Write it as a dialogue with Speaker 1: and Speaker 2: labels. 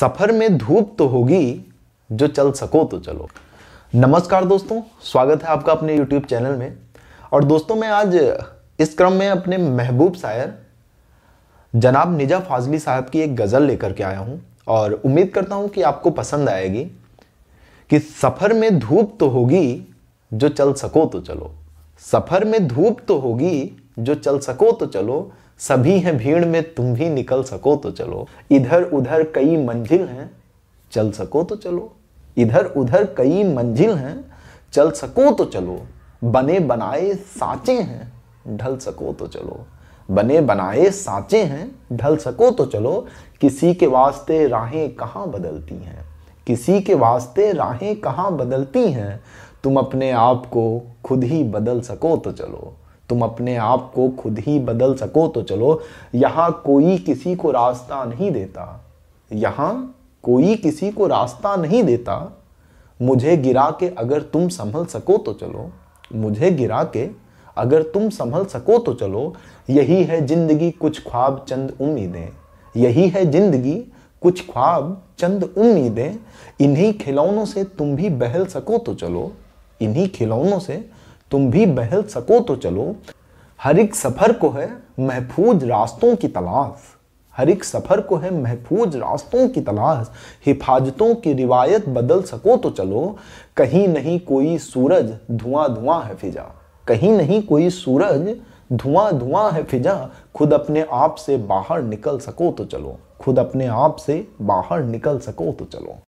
Speaker 1: सफर में धूप तो होगी जो चल सको तो चलो नमस्कार दोस्तों स्वागत है आपका अपने YouTube चैनल में और दोस्तों मैं आज इस क्रम में अपने महबूब शायर जनाब निजा फाजली साहब की एक गज़ल लेकर के आया हूं और उम्मीद करता हूं कि आपको पसंद आएगी कि सफ़र में धूप तो होगी जो चल सको तो चलो सफ़र में धूप तो होगी जो चल सको तो चलो सभी हैं भीड़ में तुम भी निकल सको तो चलो इधर उधर कई मंजिल हैं चल सको तो चलो इधर उधर कई मंजिल हैं चल सको तो चलो बने बनाए साचे हैं ढल सको तो चलो बने बनाए साचे हैं ढल सको तो चलो किसी के वास्ते राहें कहाँ बदलती हैं किसी के वास्ते राहें कहाँ बदलती हैं तुम अपने आप को खुद ही बदल सको तो चलो तुम अपने आप को खुद ही बदल सको तो चलो यहाँ कोई किसी को रास्ता नहीं देता यहाँ कोई किसी को रास्ता नहीं देता मुझे गिरा के अगर तुम संभल सको तो चलो मुझे गिरा के अगर तुम संभल सको तो चलो यही है जिंदगी कुछ ख्वाब चंद उम्मीदें यही है जिंदगी कुछ ख्वाब चंद उम्मीदें इन्हीं खिलौनों से तुम भी बहल सको तो चलो इन्हीं खिलौनों से तुम भी बहल सको तो चलो हर एक सफर को है महफूज रास्तों की तलाश हर एक सफर को है महफूज रास्तों की तलाश हिफाजतों की रिवायत बदल सको तो चलो कहीं नहीं कोई सूरज धुआं धुआं है फिजा कहीं नहीं कोई सूरज धुआं धुआं है फिजा खुद अपने आप से बाहर निकल सको तो चलो खुद अपने आप से बाहर निकल सको तो चलो